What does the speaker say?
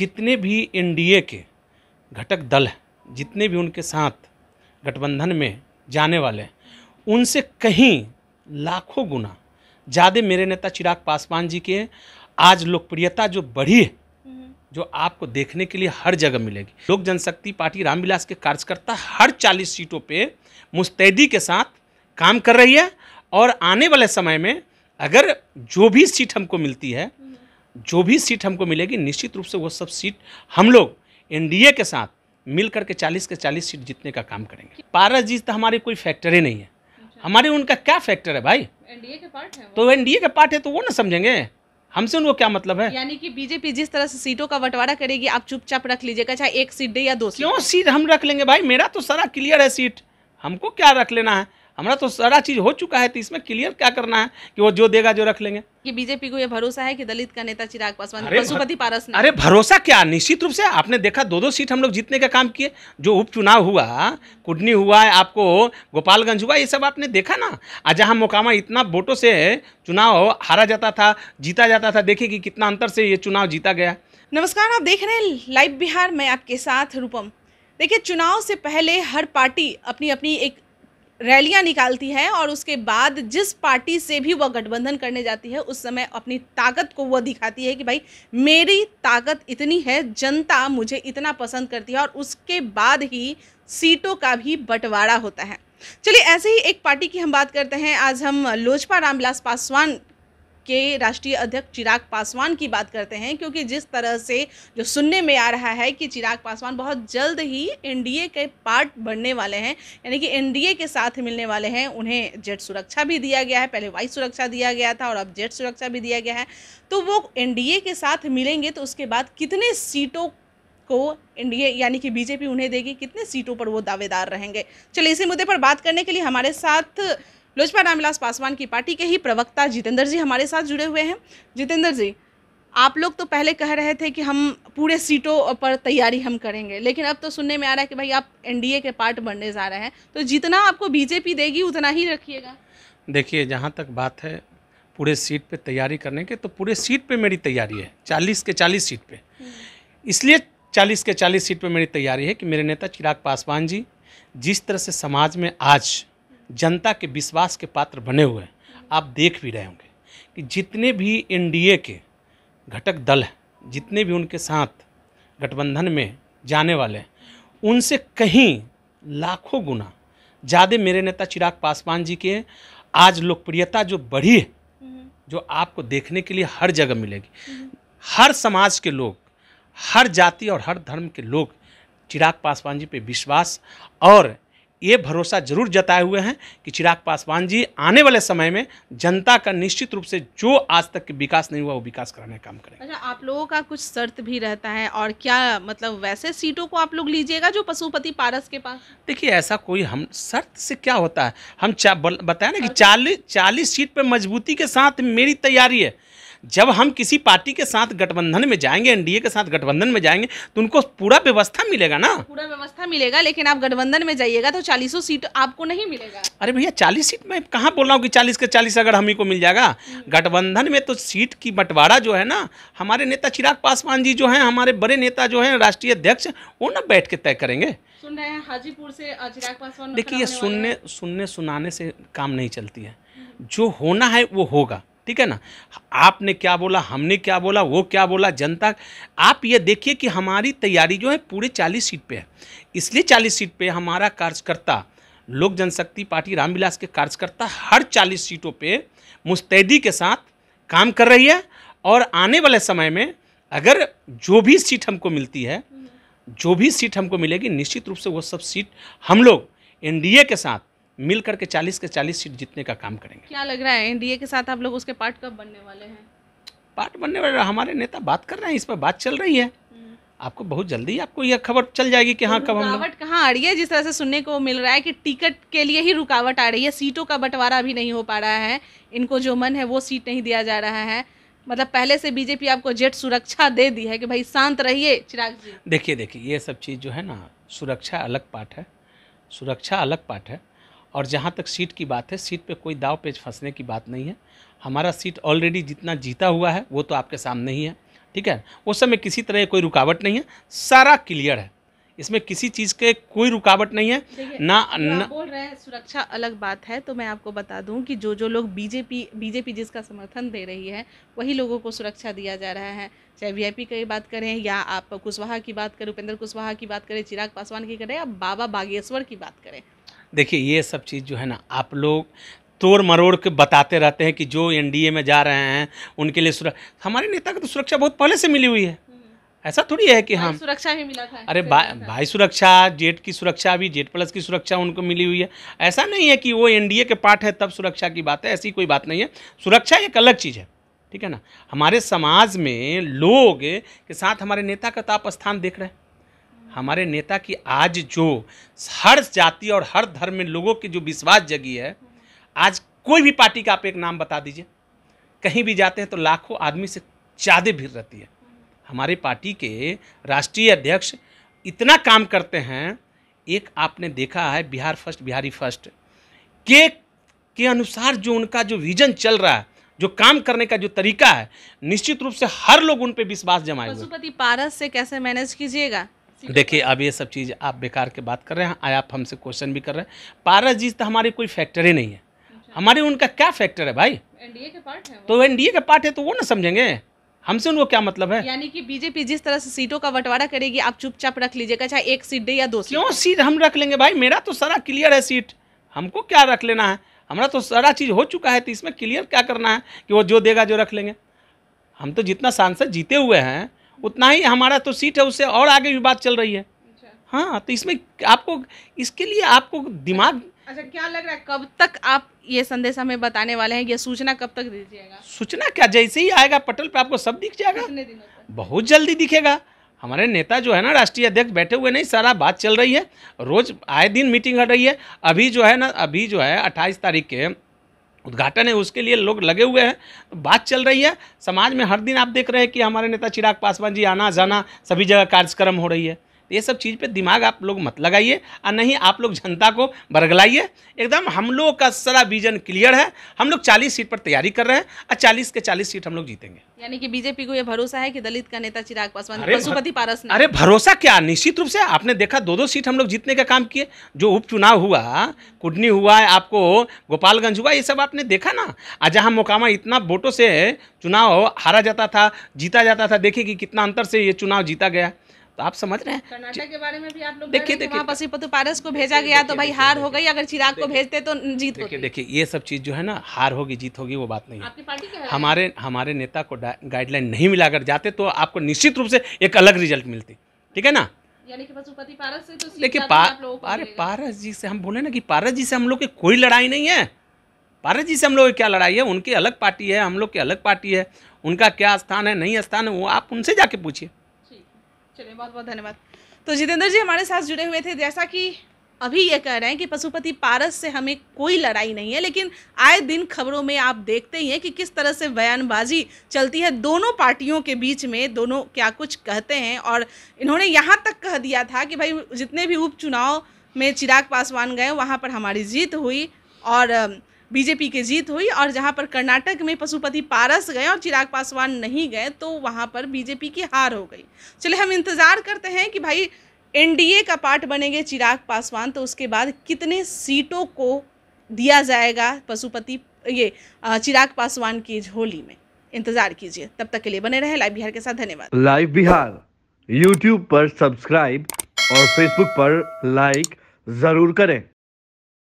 जितने भी एनडीए के घटक दल हैं जितने भी उनके साथ गठबंधन में जाने वाले हैं उनसे कहीं लाखों गुना ज़्यादा मेरे नेता चिराग पासवान जी के आज लोकप्रियता जो बढ़ी है जो आपको देखने के लिए हर जगह मिलेगी लोक जनशक्ति पार्टी रामविलास के कार्यकर्ता हर 40 सीटों पे मुस्तैदी के साथ काम कर रही है और आने वाले समय में अगर जो भी सीट हमको मिलती है जो भी सीट हमको मिलेगी निश्चित रूप से वो सब सीट हम लोग एनडीए के साथ मिल करके चालीस के चालीस सीट जीतने का काम करेंगे पारस जीत तो हमारी कोई फैक्टर ही नहीं है अच्छा। हमारे उनका क्या फैक्टर है भाई एनडीए के पार्ट है वो? तो एनडीए का पार्ट है तो वो ना समझेंगे हमसे उनको क्या मतलब है यानी कि बीजेपी जिस तरह से सीटों का बंटवारा करेगी आप चुपचाप रख लीजिएगा चाहे एक सीट दे या दो सीट क्यों सीट हम रख लेंगे भाई मेरा तो सारा क्लियर है सीट हमको क्या रख लेना है हमारा तो सारा चीज हो चुका है तो इसमें क्लियर क्या करना है कि वो जो देगा जो रख लेंगे कि बीजेपी को ये भरोसा है कि दलित का नेता चिराग पासवान पशुपति पारस ने अरे भरोसा क्या निश्चित रूप से आपने देखा दो दो सीट हम लोग जीतने का काम किए जो उपचुनाव हुआ कुडनी हुआ है आपको गोपालगंज हुआ ये सब आपने देखा ना आज जहाँ मोकामा इतना वोटों से चुनाव हारा जाता था जीता जाता था देखिए कि कितना अंतर से ये चुनाव जीता गया नमस्कार आप देख रहे हैं लाइव बिहार में आपके साथ रूपम देखिए चुनाव से पहले हर पार्टी अपनी अपनी एक रैलियां निकालती है और उसके बाद जिस पार्टी से भी वह गठबंधन करने जाती है उस समय अपनी ताकत को वह दिखाती है कि भाई मेरी ताकत इतनी है जनता मुझे इतना पसंद करती है और उसके बाद ही सीटों का भी बंटवारा होता है चलिए ऐसे ही एक पार्टी की हम बात करते हैं आज हम लोजपा रामविलास पासवान के राष्ट्रीय अध्यक्ष चिराग पासवान की बात करते हैं क्योंकि जिस तरह से जो सुनने में आ रहा है कि चिराग पासवान बहुत जल्द ही एनडीए के पार्ट बनने वाले हैं यानी कि एनडीए के साथ मिलने वाले हैं उन्हें जेट सुरक्षा भी दिया गया है पहले वायु सुरक्षा दिया गया था और अब जेट सुरक्षा भी दिया गया है तो वो एन के साथ मिलेंगे तो उसके बाद कितने सीटों को एन यानी कि बीजेपी उन्हें देगी कितने सीटों पर वो दावेदार रहेंगे चलिए इसी मुद्दे पर बात करने के लिए हमारे साथ लोजपा रामविलास पासवान की पार्टी के ही प्रवक्ता जितेंद्र जी हमारे साथ जुड़े हुए हैं जितेंद्र जी आप लोग तो पहले कह रहे थे कि हम पूरे सीटों पर तैयारी हम करेंगे लेकिन अब तो सुनने में आ रहा है कि भाई आप एनडीए के पार्ट बनने जा रहे हैं तो जितना आपको बीजेपी देगी उतना ही रखिएगा देखिए जहाँ तक बात है पूरे सीट पे तैयारी करने के तो पूरे सीट पे मेरी तैयारी है चालीस के चालीस सीट पे इसलिए चालीस के चालीस सीट पे मेरी तैयारी है कि मेरे नेता चिराग पासवान जी जिस तरह से समाज में आज जनता के विश्वास के पात्र बने हुए हैं आप देख भी रहे होंगे कि जितने भी एनडीए के घटक दल हैं जितने भी उनके साथ गठबंधन में जाने वाले हैं उनसे कहीं लाखों गुना ज़्यादा मेरे नेता चिराग पासवान जी के आज लोकप्रियता जो बढ़ी है जो आपको देखने के लिए हर जगह मिलेगी हर समाज के लोग हर जाति और हर धर्म के लोग चिराग पासवान जी पे विश्वास और ये भरोसा जरूर जताए हुए हैं कि चिराग पासवान जी आने वाले समय में जनता का निश्चित रूप से जो आज तक विकास नहीं हुआ वो विकास कराने का काम करें अच्छा आप लोगों का कुछ शर्त भी रहता है और क्या मतलब वैसे सीटों को आप लोग लीजिएगा जो पशुपति पारस के पास देखिए ऐसा कोई हम शर्त से क्या होता है हम बताया ना कि चालीस चालीस सीट पर मजबूती के साथ मेरी तैयारी है जब हम किसी पार्टी के साथ गठबंधन में जाएंगे एनडीए के साथ गठबंधन में जाएंगे तो उनको पूरा व्यवस्था मिलेगा ना पूरा व्यवस्था मिलेगा लेकिन आप गठबंधन में जाइएगा तो चालीसों सीट आपको नहीं मिलेगा अरे भैया चालीस सीट मैं कहाँ बोल रहा हूँ कि चालीस के चालीस अगर हम ही को मिल जाएगा हम्म। गठबंधन में तो सीट की बंटवारा जो है ना हमारे नेता चिराग पासवान जी जो है हमारे बड़े नेता जो है राष्ट्रीय अध्यक्ष वो ना बैठ के तय करेंगे सुन रहे हैं हाजीपुर से चिराग पासवान देखिए ये सुनने सुनने सुनाने से काम नहीं चलती है जो होना है वो होगा ठीक है ना आपने क्या बोला हमने क्या बोला वो क्या बोला जनता आप ये देखिए कि हमारी तैयारी जो है पूरे चालीस सीट पे है इसलिए चालीस सीट पे हमारा कार्यकर्ता लोक जनशक्ति पार्टी रामविलास के कार्यकर्ता हर चालीस सीटों पे मुस्तैदी के साथ काम कर रही है और आने वाले समय में अगर जो भी सीट हमको मिलती है जो भी सीट हमको मिलेगी निश्चित रूप से वो सब सीट हम लोग एन के साथ मिल करके चालीस के चालीस सीट जीतने का काम करेंगे क्या लग रहा है एनडीए के साथ आप लोग उसके पार्ट कब बनने वाले हैं पार्ट बनने वाले हमारे नेता बात कर रहे हैं इस पर बात चल रही है आपको बहुत जल्दी आपको यह खबर चल जाएगी कि हाँ तो कब हम रुकावट कहाँ आ रही है जिस तरह से सुनने को मिल रहा है कि टिकट के लिए ही रुकावट आ रही है सीटों का बंटवारा भी नहीं हो पा रहा है इनको जो मन है वो सीट नहीं दिया जा रहा है मतलब पहले से बीजेपी आपको जेट सुरक्षा दे दी है कि भाई शांत रहिए चिराग जी देखिए देखिए ये सब चीज़ जो है ना सुरक्षा अलग पार्ट है सुरक्षा अलग पार्ट है और जहाँ तक सीट की बात है सीट पे कोई दाव पेज फंसने की बात नहीं है हमारा सीट ऑलरेडी जितना जीता हुआ है वो तो आपके सामने ही है ठीक है उस समय किसी तरह कोई रुकावट नहीं है सारा क्लियर है इसमें किसी चीज़ के कोई रुकावट नहीं है ना ना बोल रहे हैं सुरक्षा अलग बात है तो मैं आपको बता दूं कि जो जो लोग बीजेपी बीजेपी जिसका समर्थन दे रही है वही लोगों को सुरक्षा दिया जा रहा है चाहे वीआईपी की बात करें या आप कुशवाहा की बात करें उपेंद्र कुशवाहा की बात करें चिराग पासवान की करें या बाबा बागेश्वर की बात करें देखिए ये सब चीज़ जो है ना आप लोग तोड़ मरोड़ के बताते रहते हैं कि जो एनडीए में जा रहे हैं उनके लिए सुरक्षा हमारे नेता को तो सुरक्षा बहुत पहले से मिली हुई है हम्म। ऐसा थोड़ी है कि हम सुरक्षा भी मिला था अरे भा, भाई सुरक्षा जेट की सुरक्षा भी जेट प्लस की सुरक्षा उनको मिली हुई है ऐसा नहीं है कि वो एनडीए के पार्ट है तब सुरक्षा की बात है ऐसी कोई बात नहीं है सुरक्षा एक अलग चीज़ है ठीक है ना हमारे समाज में लोग के साथ हमारे नेता का तो आप स्थान देख रहे हैं हमारे नेता की आज जो हर जाति और हर धर्म में लोगों की जो विश्वास जगी है आज कोई भी पार्टी का आप एक नाम बता दीजिए कहीं भी जाते हैं तो लाखों आदमी से ज़्यादा भीड़ रहती है हमारे पार्टी के राष्ट्रीय अध्यक्ष इतना काम करते हैं एक आपने देखा है बिहार फर्स्ट बिहारी फर्स्ट के के अनुसार जो उनका जो विजन चल रहा है जो काम करने का जो तरीका है निश्चित रूप से हर लोग उन पर विश्वास जमाएंगे पारस से कैसे मैनेज कीजिएगा देखिए अब ये सब चीज़ आप बेकार के बात कर रहे हैं आप हमसे क्वेश्चन भी कर रहे हैं जी तो हमारी कोई फैक्टर ही नहीं है अच्छा। हमारे उनका क्या फैक्टर है भाई एनडीए के पार्ट है तो एनडीए के पार्ट है तो वो ना समझेंगे हमसे उनको क्या मतलब है यानी कि बीजेपी जिस तरह से सीटों का बंटवारा करेगी आप चुपचाप रख लीजिएगा चाहे एक सीट दे या दो सीट क्यों सीट हम रख लेंगे भाई मेरा तो सारा क्लियर है सीट हमको क्या रख लेना है हमारा तो सारा चीज़ हो चुका है तो इसमें क्लियर क्या करना है कि वो जो देगा जो रख लेंगे हम तो जितना सांसद जीते हुए हैं उतना ही हमारा तो सीट है उससे और आगे भी बात चल रही है अच्छा। हाँ तो इसमें आपको इसके लिए आपको दिमाग अच्छा क्या लग रहा है कब तक आप ये संदेश हमें बताने वाले हैं ये सूचना कब तक दीजिएगा सूचना क्या जैसे ही आएगा पटल पे आपको सब दिख जाएगा बहुत जल्दी दिखेगा हमारे नेता जो है ना राष्ट्रीय अध्यक्ष बैठे हुए नहीं सारा बात चल रही है रोज आए दिन मीटिंग हट रही है अभी जो है ना अभी जो है अट्ठाईस तारीख के उद्घाटन है उसके लिए लोग लगे हुए हैं बात चल रही है समाज में हर दिन आप देख रहे हैं कि हमारे नेता चिराग पासवान जी आना जाना सभी जगह कार्यक्रम हो रही है तो ये सब चीज़ पे दिमाग आप लोग मत लगाइए और नहीं आप लोग जनता को बरगलाइए एकदम हम लोग का सारा विजन क्लियर है हम लोग चालीस सीट पर तैयारी कर रहे हैं और चालीस के चालीस सीट हम लोग जीतेंगे यानी कि बीजेपी को ये भरोसा है कि दलित का नेता चिराग पासवान पशुपति पारस अरे भरोसा क्या निश्चित रूप से आपने देखा दो दो सीट हम लोग जीतने का काम किए जो उपचुनाव हुआ कुडनी हुआ आपको गोपालगंज हुआ ये सब आपने देखा ना आज जहाँ मोकामा इतना वोटों से चुनाव हारा जाता था जीता जाता था देखिए कि कितना अंतर से ये चुनाव जीता गया आप समझ रहे हैं देखिए देखिए पशुपति पारस को भेजा गया तो भाई हार हो गई अगर चिराग को भेजते तो जीत देखिए देखिए ये सब चीज़ जो है ना हार होगी जीत होगी वो बात नहीं है हमारे हमारे नेता को गाइडलाइन नहीं मिला अगर जाते तो आपको निश्चित रूप से एक अलग रिजल्ट मिलती ठीक है ना तो देखिए तो अरे पारस जी से हम बोले ना कि पारस जी से हम लोग की कोई लड़ाई नहीं है पारस जी से हम लोग की क्या लड़ाई है उनकी अलग पार्टी है हम लोग की अलग पार्टी है उनका क्या स्थान है नहीं स्थान है वो आप उनसे जाके पूछिए चलिए बहुत बहुत धन्यवाद तो जितेंद्र जी हमारे साथ जुड़े हुए थे जैसा कि अभी ये कह रहे हैं कि पशुपति पारस से हमें कोई लड़ाई नहीं है लेकिन आए दिन खबरों में आप देखते ही हैं कि किस तरह से बयानबाजी चलती है दोनों पार्टियों के बीच में दोनों क्या कुछ कहते हैं और इन्होंने यहाँ तक कह दिया था कि भाई जितने भी उपचुनाव में चिराग पासवान गए वहाँ पर हमारी जीत हुई और बीजेपी की जीत हुई और जहाँ पर कर्नाटक में पशुपति पारस गए और चिराग पासवान नहीं गए तो वहाँ पर बीजेपी की हार हो गई चले हम इंतज़ार करते हैं कि भाई एनडीए का पार्ट बनेंगे चिराग पासवान तो उसके बाद कितने सीटों को दिया जाएगा पशुपति ये चिराग पासवान की झोली में इंतजार कीजिए तब तक के लिए बने रहे लाइव बिहार के साथ धन्यवाद लाइव बिहार यूट्यूब पर सब्सक्राइब और फेसबुक पर लाइक जरूर करें